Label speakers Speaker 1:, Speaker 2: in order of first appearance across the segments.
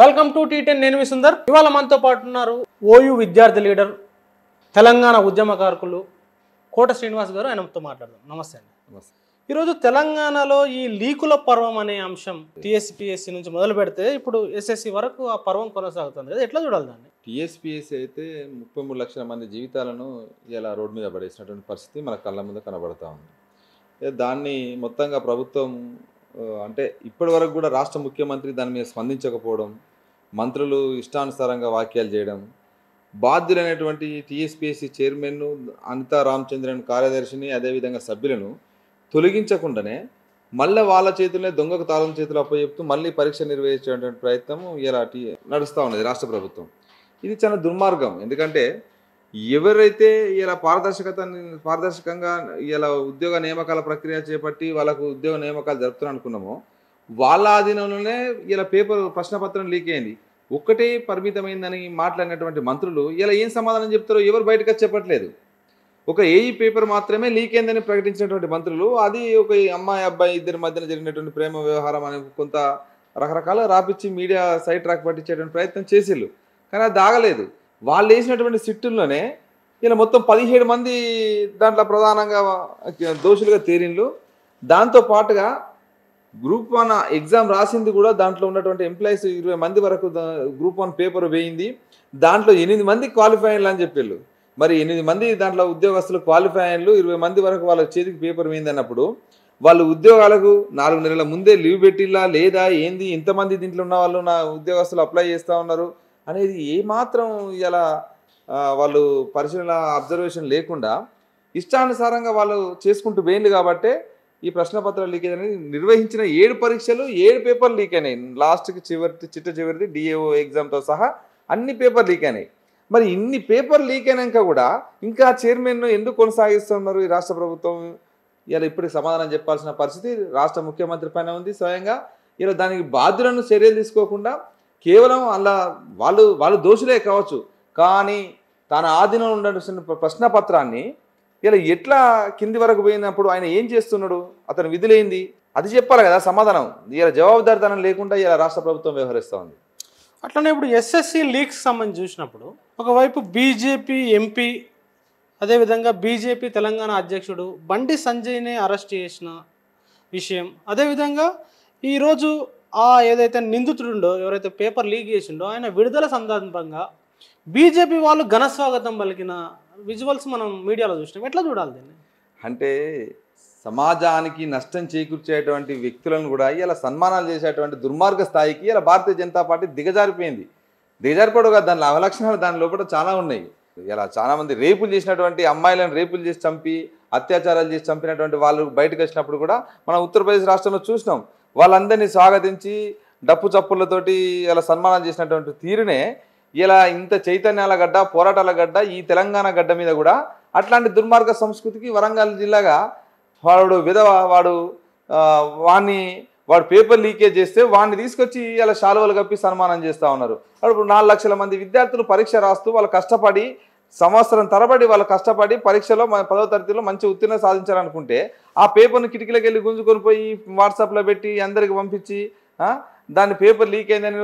Speaker 1: welcome to tea ten నేను మీ సుందర్ ఇవాళ మనతో పాటు ఉన్నారు ఓయూ విద్యార్థి లీడర్ తెలంగాణ ఉద్యమకారకులు కోట శ్రీనివాస్ గారు ఆయనతో మాట్లాడదాం నమస్తే అండి ఈరోజు తెలంగాణలో ఈ లీకుల పర్వం అనే అంశం టీఎస్పీఎస్సీ నుంచి మొదలు పెడితే ఇప్పుడు ఎస్ఎస్సి వరకు ఆ పర్వం కొనసాగుతుంది కదా ఎట్లా చూడాలి దాన్ని
Speaker 2: టీఎస్పిఎస్సి అయితే ముప్పై మూడు లక్షల మంది జీవితాలను ఇలా రోడ్డు మీద పడేసినటువంటి పరిస్థితి మన కళ్ళ ముందు కనబడతా ఉంది దాన్ని మొత్తంగా ప్రభుత్వం అంటే ఇప్పటి వరకు కూడా రాష్ట్ర ముఖ్యమంత్రి దాని మీద స్పందించకపోవడం మంత్రులు ఇష్టానుసారంగా వాక్యాలు చేయడం బాధ్యులైనటువంటి టీఎస్పీఎస్సీ చైర్మన్ అనితా రామచంద్రన్ కార్యదర్శిని అదేవిధంగా సభ్యులను తొలగించకుండానే మళ్ళీ వాళ్ళ చేతులనే దొంగకు తాళం చేతులు అప్పచెప్తూ మళ్ళీ పరీక్ష నిర్వహించేటువంటి ప్రయత్నం ఇలా నడుస్తూ ఉన్నది రాష్ట్ర ప్రభుత్వం ఇది చాలా దుర్మార్గం ఎందుకంటే ఎవరైతే ఇలా పారదర్శకత పారదర్శకంగా ఇలా ఉద్యోగ నియామకాల ప్రక్రియ చేపట్టి వాళ్ళకు ఉద్యోగ నియామకాలు జరుపుతారు అనుకున్నామో వాళ్ళ ఆధీనంలోనే ఇలా పేపర్ ప్రశ్నపత్రం లీక్ అయింది ఒక్కటే పరిమితమైందని మాట్లాడినటువంటి మంత్రులు ఇలా ఏం సమాధానం చెప్తారో ఎవరు బయటకు చెప్పట్లేదు ఒక ఏఈ e పేపర్ మాత్రమే లీక్ అయిందని ప్రకటించినటువంటి మంత్రులు అది ఒక అమ్మాయి అబ్బాయి ఇద్దరి మధ్యన జరిగినటువంటి ప్రేమ వ్యవహారం అని కొంత రకరకాల రాపిచ్చి మీడియా సైట్ ట్రాక్ పట్టించేటువంటి ప్రయత్నం చేసేళ్ళు కానీ అది దాగలేదు వాళ్ళు వేసినటువంటి సిట్టుల్లోనే ఇలా మొత్తం పదిహేడు మంది దాంట్లో ప్రధానంగా దోషులుగా తేరిన్లు దాంతో పాటుగా గ్రూప్ వన్ ఎగ్జామ్ రాసింది కూడా దాంట్లో ఉన్నటువంటి ఎంప్లాయీస్ ఇరవై మంది వరకు గ్రూప్ వన్ పేపర్ వేయింది దాంట్లో ఎనిమిది మంది క్వాలిఫై అయ్యారు అని చెప్పారు మరి ఎనిమిది మంది దాంట్లో ఉద్యోగస్తులు క్వాలిఫై అయ్యారు ఇరవై మంది వరకు వాళ్ళ చేతికి పేపర్ వేయింది అన్నప్పుడు వాళ్ళు ఉద్యోగాలకు నాలుగు నెలల ముందే లీవ్ పెట్టిలా లేదా ఏంది ఇంతమంది దీంట్లో ఉన్న వాళ్ళు నా ఉద్యోగస్తులు అప్లై చేస్తూ ఉన్నారు అనేది ఏమాత్రం ఇలా వాళ్ళు పరిశీలన అబ్జర్వేషన్ లేకుండా ఇష్టానుసారంగా వాళ్ళు చేసుకుంటూ పోయింది కాబట్టే ఈ ప్రశ్న పత్రాలు లీకేజ్ అనేది నిర్వహించిన ఏడు పరీక్షలు ఏడు పేపర్లు లీక్ అయినాయి లాస్ట్కి చివరి చిట్ట చివరిది డిఏఓ ఎగ్జామ్తో సహా అన్ని పేపర్ లీక్ అయినాయి మరి ఇన్ని పేపర్ లీక్ అయినాక కూడా ఇంకా చైర్మన్ ఎందుకు కొనసాగిస్తున్నారు ఈ రాష్ట్ర ప్రభుత్వం ఇలా ఇప్పటికి సమాధానం చెప్పాల్సిన పరిస్థితి రాష్ట్ర ముఖ్యమంత్రి పైన ఉంది స్వయంగా ఇలా దానికి బాధ్యులను చర్యలు తీసుకోకుండా కేవలం అలా వాళ్ళు వాళ్ళు దోషులే కావచ్చు కానీ తన ఆధీనంలో ఉండాల్సిన పత్రాన్ని ఇలా ఎట్లా కింది వరకు పోయినప్పుడు ఆయన ఏం చేస్తున్నాడు అతను విధులైంది అది చెప్పాలి కదా సమాధానం ఇలా జవాబుదారితనం లేకుండా ఇలా రాష్ట్ర ప్రభుత్వం వ్యవహరిస్తూ ఉంది
Speaker 1: అట్లనే ఇప్పుడు ఎస్ఎస్సి లీక్స్ సంబంధించి చూసినప్పుడు ఒకవైపు బీజేపీ ఎంపీ అదేవిధంగా బీజేపీ తెలంగాణ అధ్యక్షుడు బండి సంజయ్నే అరెస్ట్ చేసిన విషయం అదేవిధంగా ఈరోజు ఆ ఏదైతే నిందితుడుండో ఎవరైతే పేపర్ లీక్ చేసిండో ఆయన విడుదల సందర్భంగా బీజేపీ వాళ్ళు ఘనస్వాగతం పలికిన విజువల్స్ మనం మీడియాలో చూసినాం ఎట్లా చూడాలి దీన్ని
Speaker 2: అంటే సమాజానికి నష్టం చేకూర్చేటువంటి వ్యక్తులను కూడా ఇలా సన్మానాలు చేసేటువంటి దుర్మార్గ స్థాయికి ఇలా భారతీయ జనతా పార్టీ దిగజారిపోయింది దిగజారిపోవడం దాని అవలక్షణాలు దాని లోపల చాలా ఉన్నాయి ఇలా చాలామంది రేపులు చేసినటువంటి అమ్మాయిలను రేపులు చేసి చంపి అత్యాచారాలు చేసి చంపినటువంటి వాళ్ళు బయటకు వచ్చినప్పుడు కూడా మనం ఉత్తరప్రదేశ్ రాష్ట్రంలో చూసినాం వాళ్ళందరినీ స్వాగతించి డప్పు చప్పులతోటి ఇలా సన్మానం చేసినటువంటి తీరునే ఇలా ఇంత చైతన్యాల గడ్డ పోరాటాల గడ్డ ఈ తెలంగాణ గడ్డ మీద కూడా అట్లాంటి దుర్మార్గ సంస్కృతికి వరంగల్ జిల్లాగా వాడు విధవ వాడు వాణ్ణి వాడు పేపర్ లీకేజ్ చేస్తే వాడిని తీసుకొచ్చి ఇలా శాలువలు కప్పి సన్మానం చేస్తూ ఉన్నారు ఇప్పుడు నాలుగు లక్షల మంది విద్యార్థులు పరీక్ష రాస్తూ వాళ్ళు కష్టపడి సంవత్సరం తరబడి వాళ్ళు కష్టపడి పరీక్షలో పదో తరగతిలో మంచి ఉత్తీర్ణ సాధించాలనుకుంటే ఆ పేపర్ను కిటికీలకు వెళ్ళి గుంజుకొని పోయి వాట్సాప్లో పెట్టి అందరికి పంపించి దాని పేపర్ లీక్ అయిందని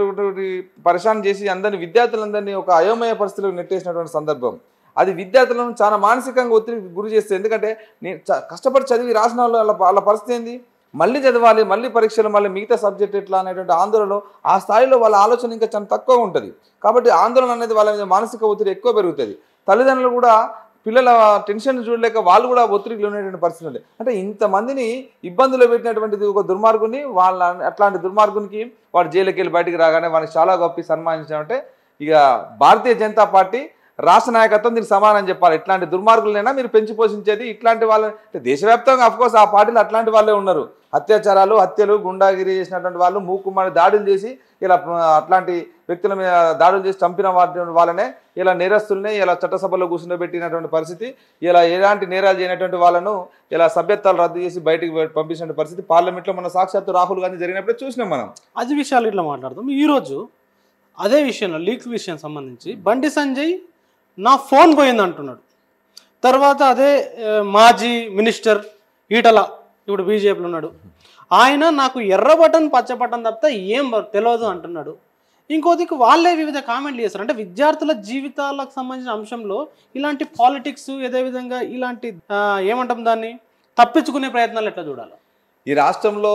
Speaker 2: పరిశాన్ చేసి అందరినీ విద్యార్థులందరినీ ఒక అయోమయ పరిస్థితిలో నెట్టేసినటువంటి సందర్భం అది విద్యార్థులను చాలా మానసికంగా ఒత్తిడి గురి చేస్తుంది ఎందుకంటే నేను కష్టపడి చదివి రాసిన వాళ్ళు వాళ్ళ వాళ్ళ పరిస్థితి ఏంది మళ్ళీ చదవాలి మళ్ళీ పరీక్షలు మళ్ళీ మిగతా సబ్జెక్ట్ ఎట్లా అనేటువంటి ఆందోళనలో ఆ స్థాయిలో వాళ్ళ ఆలోచన ఇంకా చాలా తక్కువ ఉంటుంది కాబట్టి ఆందోళన అనేది వాళ్ళ మీద మానసిక ఒత్తిడి ఎక్కువ పెరుగుతుంది తల్లిదండ్రులు కూడా పిల్లల టెన్షన్ చూడలేక వాళ్ళు కూడా ఒత్తిడికి ఉండేటువంటి పరిస్థితి ఉంది అంటే ఇంతమందిని ఇబ్బందులు పెట్టినటువంటిది ఒక దుర్మార్గుని వాళ్ళ అట్లాంటి దుర్మార్గునికి వాడు జైలుకి వెళ్ళి బయటికి రాగానే వాళ్ళకి చాలా గొప్పి సన్మానించామంటే ఇక భారతీయ జనతా పార్టీ రాష్ట్ర నాయకత్వం దీనికి సమానం చెప్పాలి ఇట్లాంటి దుర్మార్గులైనా మీరు పెంచి పోషించేది ఇట్లాంటి వాళ్ళని దేశవ్యాప్తంగా అఫ్కోర్స్ ఆ పార్టీలు అట్లాంటి వాళ్ళే ఉన్నారు అత్యాచారాలు హత్యలు గుండాగిరి చేసినటువంటి వాళ్ళు మూకుమ్మడి దాడులు చేసి ఇలా అట్లాంటి వ్యక్తుల మీద దాడులు చేసి చంపిన వాళ్ళనే ఇలా నేరస్తుల్ని ఇలా చట్టసభలో కూర్చుండబెట్టినటువంటి పరిస్థితి ఇలా ఎలాంటి నేరాలు చేయనటువంటి వాళ్ళను ఇలా సభ్యత్వాలు రద్దు చేసి బయటకు పంపించిన పరిస్థితి పార్లమెంట్లో మన సాక్షాత్తు రాహుల్ గాంధీ
Speaker 1: జరిగినప్పుడే చూసినాం మనం అది విషయాలు ఇట్లా మాట్లాడుతాం ఈరోజు అదే విషయంలో లీక్ విషయం సంబంధించి బండి సంజయ్ నా ఫోన్ పోయింది అంటున్నాడు తర్వాత అదే మాజీ మినిస్టర్ ఈటల ఇప్పుడు బీజేపీలో ఉన్నాడు ఆయన నాకు ఎర్ర బటన్ పచ్చ బటన్ తప్పితే ఏం తెలియదు అంటున్నాడు ఇంకోదికి వాళ్ళే వివిధ కామెంట్లు చేస్తారు అంటే విద్యార్థుల జీవితాలకు సంబంధించిన అంశంలో ఇలాంటి పాలిటిక్స్ విధంగా ఇలాంటి ఏమంటాం దాన్ని తప్పించుకునే ప్రయత్నాలు ఎట్లా చూడాలి
Speaker 2: ఈ రాష్ట్రంలో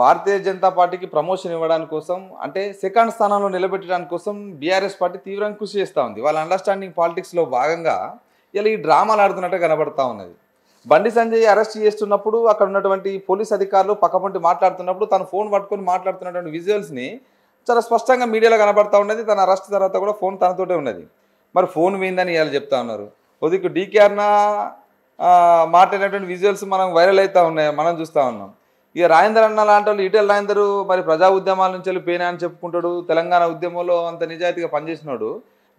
Speaker 2: భారతీయ జనతా పార్టీకి ప్రమోషన్ ఇవ్వడానికి కోసం అంటే సెకండ్ స్థానంలో నిలబెట్టడానికి కోసం బీఆర్ఎస్ పార్టీ తీవ్రంగా కృషి చేస్తూ ఉంది వాళ్ళ అండర్స్టాండింగ్ పాలిటిక్స్లో భాగంగా ఇలా ఈ డ్రామాలు ఆడుతున్నట్టు కనబడతా ఉన్నది బండి సంజయ్ అరెస్ట్ చేస్తున్నప్పుడు అక్కడ ఉన్నటువంటి పోలీస్ అధికారులు పక్కపంటి మాట్లాడుతున్నప్పుడు తను ఫోన్ పట్టుకొని మాట్లాడుతున్నటువంటి విజువల్స్ని చాలా స్పష్టంగా మీడియాలో కనబడతా ఉన్నది తన అరెస్ట్ తర్వాత కూడా ఫోన్ తనతోటే ఉన్నది మరి ఫోన్ పోయిందని ఇవాళ చెప్తా ఉన్నారు డీకే అన్న మాట్లాడినటువంటి విజువల్స్ మనం వైరల్ అవుతూ ఉన్నాయి మనం చూస్తూ ఉన్నాం ఇక రాజేందర్ అన్న లాంటి వాళ్ళు ఈటల రాజేందరు మరి ప్రజా ఉద్యమాల నుంచి వెళ్ళి పోయినా అని చెప్పుకుంటాడు తెలంగాణ ఉద్యమంలో అంత నిజాయితీగా పనిచేసినాడు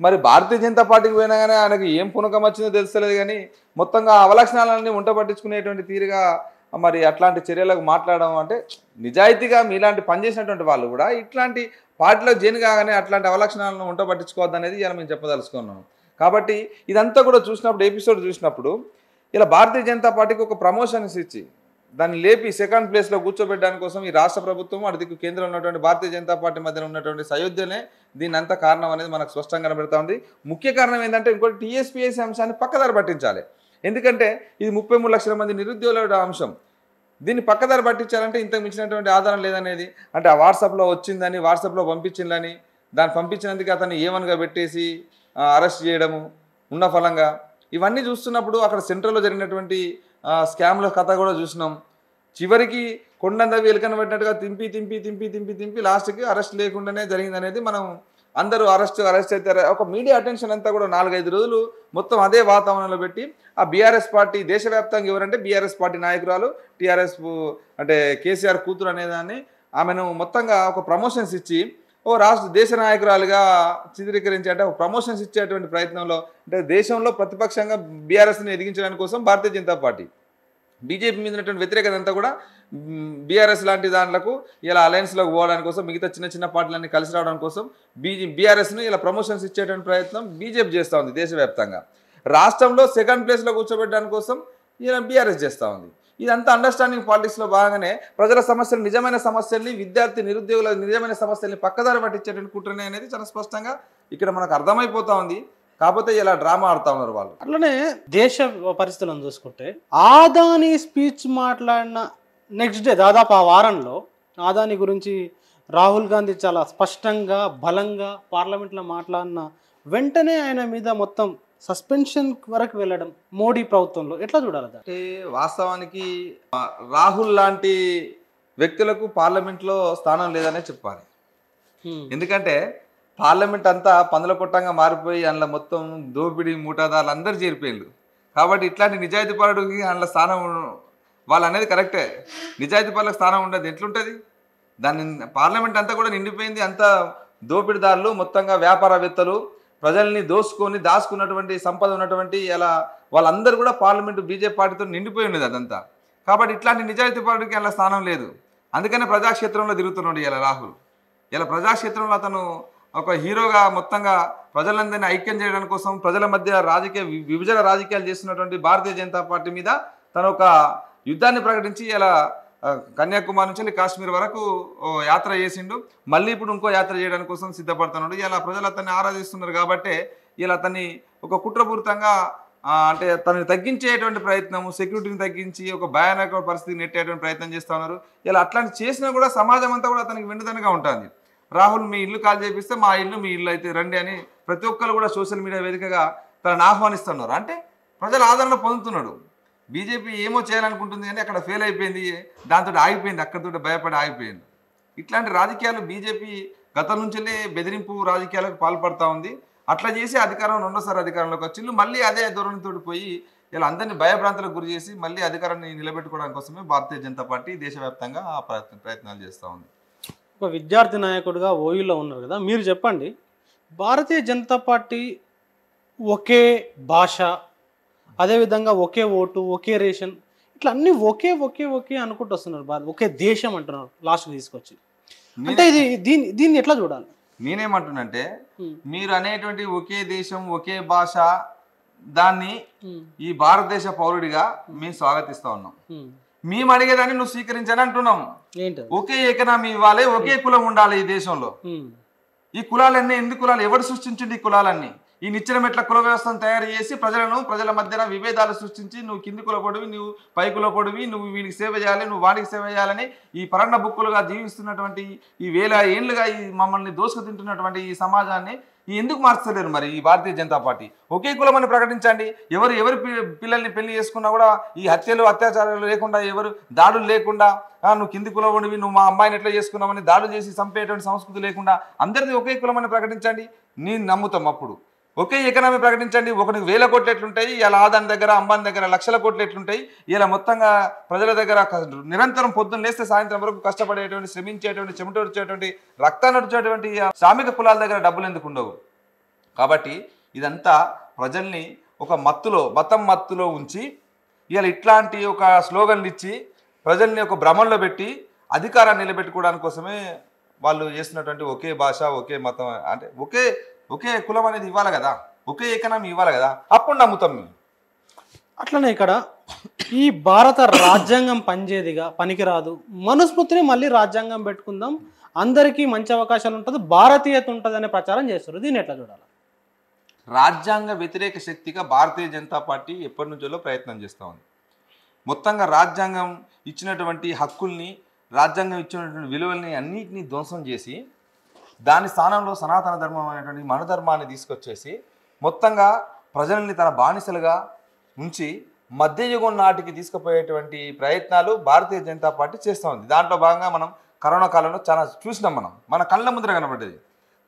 Speaker 2: మరి భారతీయ జనతా పార్టీకి పోయినా కానీ ఆయనకు ఏం పునకం వచ్చిందో తెలుస్తలేదు కానీ మొత్తంగా అవలక్షణాలన్నీ ఉంట పట్టించుకునేటువంటి తీరుగా మరి అట్లాంటి చర్యలకు మాట్లాడడం అంటే నిజాయితీగా మీలాంటి పనిచేసినటువంటి వాళ్ళు కూడా ఇట్లాంటి పార్టీలో జైన్ కాగానే అట్లాంటి అవలక్షణాలను ఉంట పట్టించుకోవద్దు అనేది ఇలా మేము చెప్పదలుచుకున్నాం కాబట్టి ఇదంతా కూడా చూసినప్పుడు ఎపిసోడ్ చూసినప్పుడు ఇలా భారతీయ జనతా పార్టీకి ఒక ప్రమోషన్స్ ఇచ్చి దాన్ని లేపి సెకండ్ ప్లేస్లో కూర్చోబెట్టడానికి కోసం ఈ రాష్ట్ర ప్రభుత్వం దిక్కు కేంద్రం ఉన్నటువంటి భారతీయ జనతా పార్టీ మధ్యన ఉన్నటువంటి సయోధ్యనే దీని అంత కారణం అనేది మనకు స్పష్టంగా కనబడతా ఉంది ముఖ్య కారణం ఏంటంటే ఇంకోటి టీఎస్పీఎస్ అంశాన్ని పక్కదారి పట్టించాలి ఎందుకంటే ఇది ముప్పై మూడు లక్షల మంది నిరుద్యోగుల అంశం దీన్ని పక్కదారి పట్టించాలంటే ఇంతకు మించినటువంటి ఆధారం లేదనేది అంటే ఆ వాట్సాప్లో వచ్చిందని వాట్సాప్లో పంపించిందని దాన్ని పంపించినందుకు అతన్ని ఏమనగా పెట్టేసి అరెస్ట్ చేయడము ఉన్న ఫలంగా ఇవన్నీ చూస్తున్నప్పుడు అక్కడ సెంట్రల్లో జరిగినటువంటి స్కామ్ల కథ కూడా చూసినాం చివరికి కొండంత వెలుకన పెట్టినట్టుగా తింపి తింపి తింపి తింపి తింపి లాస్ట్కి అరెస్ట్ లేకుండానే జరిగింది అనేది మనం అందరూ అరెస్ట్ అరెస్ట్ అవుతారు ఒక మీడియా అటెన్షన్ అంతా కూడా నాలుగైదు రోజులు మొత్తం అదే వాతావరణంలో పెట్టి ఆ బీఆర్ఎస్ పార్టీ దేశవ్యాప్తంగా ఎవరంటే బీఆర్ఎస్ పార్టీ నాయకురాలు టీఆర్ఎస్ అంటే కేసీఆర్ కూతురు అనేదాన్ని ఆమెను మొత్తంగా ఒక ప్రమోషన్స్ ఇచ్చి ఓ రాష్ట్ర దేశ నాయకురాలుగా చిత్రీకరించి ప్రమోషన్స్ ఇచ్చేటువంటి ప్రయత్నంలో అంటే దేశంలో ప్రతిపక్షంగా బీఆర్ఎస్ని ఎదిగించడానికి కోసం భారతీయ జనతా పార్టీ బీజేపీ మీద ఉన్నటువంటి వ్యతిరేకత అంతా కూడా బీఆర్ఎస్ లాంటి దాంట్లకు ఇలా అలయన్స్లోకి పోవడానికి కోసం మిగతా చిన్న చిన్న పార్టీలన్నీ కలిసి రావడం కోసం బీజే బీఆర్ఎస్ను ఇలా ప్రమోషన్స్ ఇచ్చేటువంటి ప్రయత్నం బీజేపీ చేస్తూ ఉంది దేశవ్యాప్తంగా రాష్ట్రంలో సెకండ్ ప్లేస్లో కూర్చోబెట్టడానికి కోసం ఇలా బీఆర్ఎస్ చేస్తూ ఉంది ఇదంతా అండర్స్టాండింగ్ పాలిటిక్స్లో భాగంగానే ప్రజల సమస్యలు నిజమైన సమస్యల్ని విద్యార్థి నిరుద్యోగుల నిజమైన సమస్యల్ని పక్కదారి పట్టించేటువంటి కుట్రనే అనేది చాలా స్పష్టంగా ఇక్కడ మనకు అర్థమైపోతా ఉంది కాకపోతే ఇలా డ్రామా ఆడుతా ఉన్నారు వాళ్ళు అట్లనే దేశ పరిస్థితులను చూసుకుంటే
Speaker 1: ఆదాని స్పీచ్ మాట్లాడిన నెక్స్ట్ డే దాదాపు ఆ వారంలో ఆదాని గురించి రాహుల్ గాంధీ చాలా స్పష్టంగా బలంగా పార్లమెంట్లో మాట్లాడిన వెంటనే ఆయన మీద మొత్తం సస్పెన్షన్ వరకు వెళ్ళడం మోడీ ప్రభుత్వంలో ఎట్లా చూడాలి అంటే వాస్తవానికి రాహుల్ లాంటి వ్యక్తులకు పార్లమెంట్లో
Speaker 2: స్థానం లేదనే చెప్పాలి ఎందుకంటే పార్లమెంట్ అంతా పందుల కొట్టంగా మారిపోయి అందులో మొత్తం దోపిడీ మూటాదాలు అందరు చేరిపోయిండు కాబట్టి ఇట్లాంటి నిజాయితీ పరుడికి అందులో స్థానం వాళ్ళు అనేది కరెక్టే నిజాయితీ పరులకు స్థానం ఉండదు ఎట్లుంటుంది దాన్ని పార్లమెంట్ అంతా కూడా నిండిపోయింది అంతా దోపిడీదారులు మొత్తంగా వ్యాపారవేత్తలు ప్రజల్ని దోసుకొని దాచుకున్నటువంటి సంపద ఉన్నటువంటి ఇలా వాళ్ళందరూ కూడా పార్లమెంటు బీజేపీ పార్టీతో నిండిపోయి ఉండేది అదంతా కాబట్టి ఇట్లాంటి నిజాయితీ పార్టీకి అలా స్థానం లేదు అందుకనే ప్రజాక్షేత్రంలో తిరుగుతున్నాడు ఇలా రాహుల్ ఇలా ప్రజాక్షేత్రంలో అతను ఒక హీరోగా మొత్తంగా ప్రజలందరినీ ఐక్యం చేయడం కోసం ప్రజల మధ్య రాజకీయ విభజన రాజకీయాలు చేస్తున్నటువంటి భారతీయ జనతా పార్టీ మీద తన ఒక యుద్ధాన్ని ప్రకటించి ఇలా కన్యాకుమారి నుంచి కాశ్మీర్ వరకు యాత్ర చేసిండు మళ్ళీ ఇప్పుడు ఇంకో యాత్ర చేయడానికి కోసం సిద్ధపడుతున్నాడు ఇలా ప్రజలు అతన్ని ఆరాధిస్తున్నారు కాబట్టి ఇలా అతన్ని ఒక కుట్రపూరితంగా అంటే తనని తగ్గించేటువంటి ప్రయత్నం సెక్యూరిటీని తగ్గించి ఒక భయానక పరిస్థితిని నెట్టేటువంటి ప్రయత్నం చేస్తూ ఉన్నారు ఇలా అట్లాంటి చేసినా కూడా సమాజం అంతా కూడా అతనికి వెండుదనగా ఉంటుంది రాహుల్ మీ ఇల్లు కాల్ చేపిస్తే మా ఇల్లు మీ ఇల్లు అయితే రండి అని ప్రతి ఒక్కరు కూడా సోషల్ మీడియా వేదికగా తనను ఆహ్వానిస్తున్నారు అంటే ప్రజల ఆదరణ పొందుతున్నాడు బీజేపీ ఏమో చేయాలనుకుంటుంది కానీ అక్కడ ఫెయిల్ అయిపోయింది దాంతో ఆగిపోయింది అక్కడితో భయపడి ఆగిపోయింది ఇట్లాంటి రాజకీయాలు బీజేపీ గతం నుంచే బెదిరింపు రాజకీయాలకు పాల్పడతా ఉంది అట్లా చేసి అధికారం రెండోసారి అధికారంలోకి వచ్చిళ్ళు మళ్ళీ అదే ధోరణితో పోయి ఇలా అందరినీ భయభ్రాంతులకు గురి చేసి మళ్ళీ అధికారాన్ని నిలబెట్టుకోవడానికి కోసమే భారతీయ జనతా పార్టీ దేశవ్యాప్తంగా ప్రయత్న ప్రయత్నాలు చేస్తూ ఉంది
Speaker 1: ఒక విద్యార్థి నాయకుడిగా ఓయూలో ఉన్నారు కదా మీరు చెప్పండి భారతీయ జనతా పార్టీ ఒకే భాష అదేవిధంగా ఒకే ఓటు ఒకే రేషన్ ఇట్లా అన్ని ఒకే ఒకే ఒకే అనుకుంటూ వస్తున్నారు భారత్ ఒకే దేశం అంటున్నారు లాస్ట్ తీసుకొచ్చి అంటే ఇది దీన్ని దీన్ని ఎట్లా చూడాలి నేనేమంటున్నంటే
Speaker 2: మీరు అనేటువంటి ఒకే దేశం ఒకే భాష దాన్ని ఈ భారతదేశ పౌరుడిగా మేము స్వాగతిస్తా ఉన్నాం మేము అడిగేదాన్ని నువ్వు స్వీకరించాలని అంటున్నాం ఒకే ఎకనామీ ఇవ్వాలి ఒకే కులం ఉండాలి ఈ దేశంలో ఈ కులాలన్నీ ఎన్ని కులాలు ఎవరు సృష్టించండి ఈ కులాలన్నీ ఈ నిచ్చిన మెట్ల కుల వ్యవస్థను తయారు చేసి ప్రజలను ప్రజల మధ్యన విభేదాలు సృష్టించి నువ్వు కింది పొడివి నువ్వు పై పొడివి నువ్వు వీడికి సేవ చేయాలి నువ్వు వాడికి సేవ చేయాలని ఈ పరణ బుక్కులుగా జీవిస్తున్నటువంటి ఈ వేల ఏళ్ళుగా ఈ మమ్మల్ని దోసుకు తింటున్నటువంటి ఈ సమాజాన్ని ఎందుకు మార్చలేరు మరి ఈ భారతీయ జనతా పార్టీ ఒకే కులమని ప్రకటించండి ఎవరు ఎవరి పిల్లల్ని పెళ్లి చేసుకున్నా కూడా ఈ హత్యలు అత్యాచారాలు లేకుండా ఎవరు దాడులు లేకుండా నువ్వు కింది కులం ఉండివి నువ్వు మా అమ్మాయిని ఎట్లా చేసుకున్నామని దాడులు చేసి చంపేటువంటి సంస్కృతి లేకుండా అందరిది ఒకే కులమని ప్రకటించండి నేను నమ్ముతాం అప్పుడు ఒకే ఎకనామీ ప్రకటించండి ఒకరికి వేల కోట్లు ఎట్లుంటాయి ఇలా ఆదాని దగ్గర అంబాని దగ్గర లక్షల కోట్లు ఎట్లుంటాయి ఇలా మొత్తంగా ప్రజల దగ్గర నిరంతరం పొద్దున్న లేస్తే సాయంత్రం వరకు కష్టపడేటువంటి శ్రమించేటువంటి వచ్చేటువంటి రక్తాన్ని వచ్చేటువంటి శ్రామిక కులాల దగ్గర డబ్బులు ఎందుకు ఉండవు కాబట్టి ఇదంతా ప్రజల్ని ఒక మత్తులో మతం మత్తులో ఉంచి ఇలా ఇట్లాంటి ఒక స్లోగన్లు ఇచ్చి ప్రజల్ని ఒక భ్రమంలో పెట్టి అధికారాన్ని నిలబెట్టుకోవడానికి కోసమే వాళ్ళు చేస్తున్నటువంటి ఒకే భాష ఒకే మతం అంటే ఒకే ఒకే కులం అనేది
Speaker 1: ఇవ్వాలి కదా ఒకే ఎకనామీ ఇవ్వాలి కదా అప్పుడు నమ్ముతాం మేము అట్లనే ఇక్కడ ఈ భారత రాజ్యాంగం పనిచేదిగా పనికిరాదు మనుస్మృతిని మళ్ళీ రాజ్యాంగం పెట్టుకుందాం అందరికీ మంచి అవకాశాలు ఉంటుంది భారతీయత ఉంటుంది అనే ప్రచారం చేస్తారు దీన్ని ఎట్లా చూడాలి
Speaker 2: రాజ్యాంగ వ్యతిరేక శక్తిగా భారతీయ జనతా పార్టీ ఎప్పటి నుంచో ప్రయత్నం చేస్తూ ఉంది మొత్తంగా రాజ్యాంగం ఇచ్చినటువంటి హక్కుల్ని రాజ్యాంగం ఇచ్చినటువంటి విలువల్ని అన్నిటినీ ధ్వంసం చేసి దాని స్థానంలో సనాతన ధర్మం అనేటువంటి మన ధర్మాన్ని తీసుకొచ్చేసి మొత్తంగా ప్రజల్ని తన బానిసలుగా ఉంచి మధ్యయుగం నాటికి తీసుకుపోయేటువంటి ప్రయత్నాలు భారతీయ జనతా పార్టీ చేస్తూ ఉంది దాంట్లో భాగంగా మనం కరోనా కాలంలో చాలా చూసినాం మనం మన కళ్ళ ముద్ర కనబడ్డది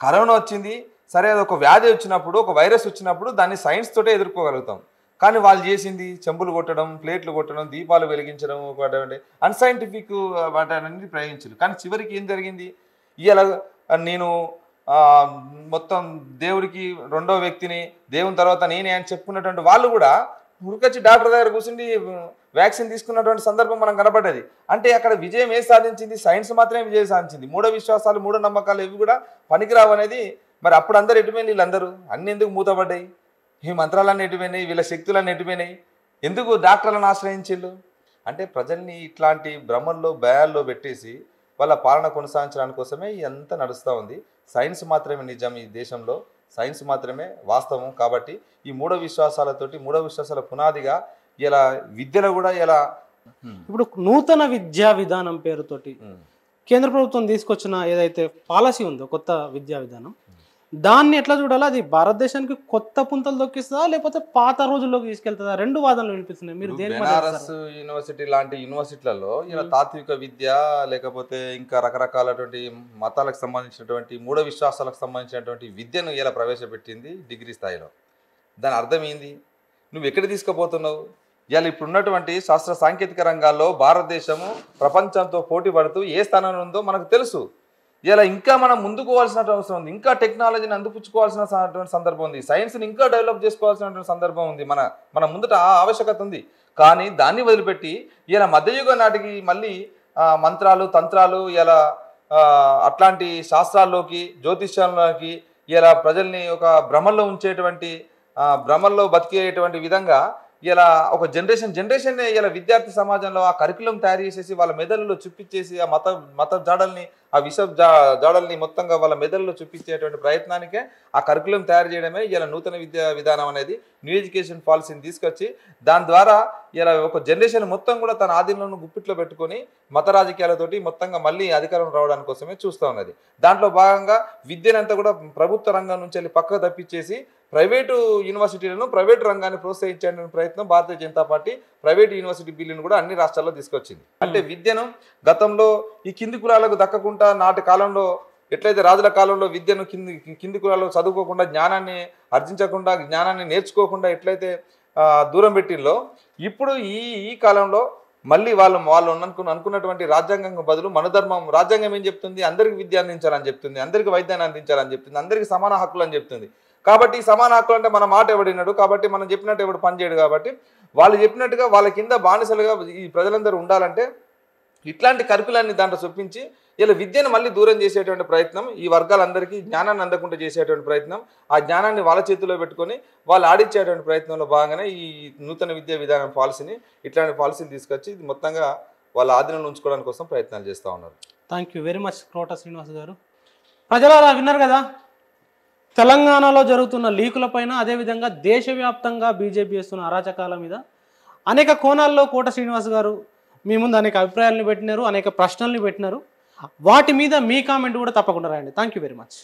Speaker 2: కరోనా వచ్చింది సరే అది ఒక వ్యాధి వచ్చినప్పుడు ఒక వైరస్ వచ్చినప్పుడు దాన్ని సైన్స్ తోటే ఎదుర్కోగలుగుతాం కానీ వాళ్ళు చేసింది చెంబులు కొట్టడం ప్లేట్లు కొట్టడం దీపాలు వెలిగించడం అన్సైంటిఫిక్ వాటి అన్ని ప్రయోగించారు కానీ చివరికి ఏం జరిగింది ఇలా నేను మొత్తం దేవుడికి రెండో వ్యక్తిని దేవుని తర్వాత నేనే అని చెప్పుకున్నటువంటి వాళ్ళు కూడా ఉరికొచ్చి డాక్టర్ దగ్గర కూర్చుండి వ్యాక్సిన్ తీసుకున్నటువంటి సందర్భం మనం కనబడ్డది అంటే అక్కడ విజయం ఏ సాధించింది సైన్స్ మాత్రమే విజయం సాధించింది మూఢ విశ్వాసాలు మూఢ నమ్మకాలు ఇవి కూడా పనికిరావు అనేది మరి అప్పుడు అందరు ఎటుపోయినాయి వీళ్ళందరూ అన్ని ఎందుకు మూతపడ్డాయి ఈ మంత్రాలన్నీ ఎటుపోయినాయి వీళ్ళ శక్తులన్నీ ఎటుపోయినాయి ఎందుకు డాక్టర్లను ఆశ్రయించిళ్ళు అంటే ప్రజల్ని ఇట్లాంటి భ్రమల్లో భయాల్లో పెట్టేసి వాళ్ళ పాలన కొనసాగించడానికి కోసమే ఇదంతా నడుస్తూ ఉంది సైన్స్ మాత్రమే నిజం ఈ దేశంలో సైన్స్ మాత్రమే వాస్తవం కాబట్టి ఈ మూఢ విశ్వాసాలతోటి మూఢ విశ్వాసాల పునాదిగా ఇలా విద్యలో
Speaker 1: కూడా ఇలా ఇప్పుడు నూతన విద్యా విధానం పేరుతోటి కేంద్ర ప్రభుత్వం తీసుకొచ్చిన ఏదైతే పాలసీ ఉందో కొత్త విద్యా విధానం దాన్ని ఎట్లా చూడాలి అది భారతదేశానికి కొత్త పుంతలు తొక్కిస్తుందా లేకపోతే పాత రోజుల్లోకి తీసుకెళ్తుందా రెండు వాదనలు వినిపిస్తున్నాయి మీరు బెనారస్
Speaker 2: యూనివర్సిటీ లాంటి యూనివర్సిటీలలో ఇలా తాత్విక విద్య లేకపోతే ఇంకా రకరకాలటువంటి మతాలకు సంబంధించినటువంటి మూఢ విశ్వాసాలకు సంబంధించినటువంటి విద్యను ఇలా ప్రవేశపెట్టింది డిగ్రీ స్థాయిలో దాని అర్థం ఏంది నువ్వు ఎక్కడ తీసుకుపోతున్నావు ఇవాళ ఇప్పుడున్నటువంటి శాస్త్ర సాంకేతిక రంగాల్లో భారతదేశము ప్రపంచంతో పోటీ పడుతూ ఏ స్థానంలో ఉందో మనకు తెలుసు ఇలా ఇంకా మనం ముందుకు అవసరం ఉంది ఇంకా టెక్నాలజీని అందుపుచ్చుకోవాల్సిన సందర్భం ఉంది సైన్స్ని ఇంకా డెవలప్ చేసుకోవాల్సినటువంటి సందర్భం ఉంది మన మన ముందట ఆ ఆవశ్యకత ఉంది కానీ దాన్ని వదిలిపెట్టి ఇలా మధ్యయుగ నాటికి మళ్ళీ మంత్రాలు తంత్రాలు ఇలా అట్లాంటి శాస్త్రాల్లోకి జ్యోతిష్యంలోకి ఇలా ప్రజల్ని ఒక భ్రమల్లో ఉంచేటువంటి భ్రమల్లో బతికేటువంటి విధంగా ఇలా ఒక జనరేషన్ జనరేషన్ ఇలా విద్యార్థి సమాజంలో ఆ కరికులం తయారు చేసేసి వాళ్ళ మెదడులో చుప్పించేసి ఆ మత మత జాడల్ని ఆ విష జా జాడల్ని మొత్తంగా వాళ్ళ మెదడులో చూపించేటువంటి ప్రయత్నానికే ఆ కరికులం తయారు చేయడమే ఇలా నూతన విద్యా విధానం అనేది న్యూ ఎడ్యుకేషన్ పాలసీని తీసుకొచ్చి దాని ద్వారా ఇలా ఒక జనరేషన్ మొత్తం కూడా తన ఆధీనంలో గుప్పిట్లో పెట్టుకొని మత రాజకీయాలతోటి మొత్తంగా మళ్ళీ అధికారం రావడానికి కోసమే చూస్తూ ఉన్నది దాంట్లో భాగంగా విద్యనంతా కూడా ప్రభుత్వ రంగం నుంచి వెళ్ళి పక్కకు తప్పించేసి ప్రైవేటు యూనివర్సిటీలను ప్రైవేటు రంగాన్ని ప్రోత్సహించే ప్రయత్నం భారతీయ జనతా పార్టీ ప్రైవేటు యూనివర్సిటీ బిల్లును కూడా అన్ని రాష్ట్రాల్లో తీసుకొచ్చింది అంటే విద్యను గతంలో ఈ కింది కులాలకు దక్కకుండా నాటి కాలంలో ఎట్లయితే రాజుల కాలంలో విద్యను కింది కింది కులాల్లో చదువుకోకుండా జ్ఞానాన్ని ఆర్జించకుండా జ్ఞానాన్ని నేర్చుకోకుండా ఎట్లయితే దూరం పెట్టిల్లో ఇప్పుడు ఈ ఈ కాలంలో మళ్ళీ వాళ్ళు వాళ్ళు అనుకున్న అనుకున్నటువంటి రాజ్యాంగం బదులు మన ధర్మం రాజ్యాంగం ఏం చెప్తుంది అందరికి విద్య అందించాలని చెప్తుంది అందరికి వైద్యాన్ని అందించాలని చెప్తుంది అందరికి సమాన హక్కులు అని చెప్తుంది కాబట్టి సమాన హక్కులు అంటే మన మాట ఎవడినాడు కాబట్టి మనం చెప్పినట్టు ఎవడు పనిచేయడు కాబట్టి వాళ్ళు చెప్పినట్టుగా వాళ్ళ కింద బానిసలుగా ఈ ప్రజలందరూ ఉండాలంటే ఇట్లాంటి కరుకులన్నీ దాంట్లో చూపించి ఇలా విద్యను మళ్ళీ దూరం చేసేటువంటి ప్రయత్నం ఈ వర్గాలందరికీ జ్ఞానాన్ని అందకుండా చేసేటువంటి ప్రయత్నం ఆ జ్ఞానాన్ని వాళ్ళ చేతిలో పెట్టుకొని వాళ్ళు ఆడించేటువంటి ప్రయత్నంలో భాగంగానే ఈ నూతన విద్యా విధానం పాలసీని ఇట్లాంటి పాలసీని తీసుకొచ్చి మొత్తంగా వాళ్ళ ఆధీనంలో ఉంచుకోవడానికి కోసం ప్రయత్నాలు చేస్తూ ఉన్నారు
Speaker 1: thank you very much Kota Srinivas గారు అలా విన్నారు కదా తెలంగాణలో జరుగుతున్న లీకులపైన అదేవిధంగా దేశవ్యాప్తంగా బీజేపీ చేస్తున్న అరాచకాల మీద అనేక కోణాల్లో కోట శ్రీనివాస్ గారు మీ ముందు అనేక అభిప్రాయాలను పెట్టినారు అనేక ప్రశ్నల్ని పెట్టినారు వాటి మీద మీ కామెంట్ కూడా తప్పకుండా రాయండి థ్యాంక్ వెరీ మచ్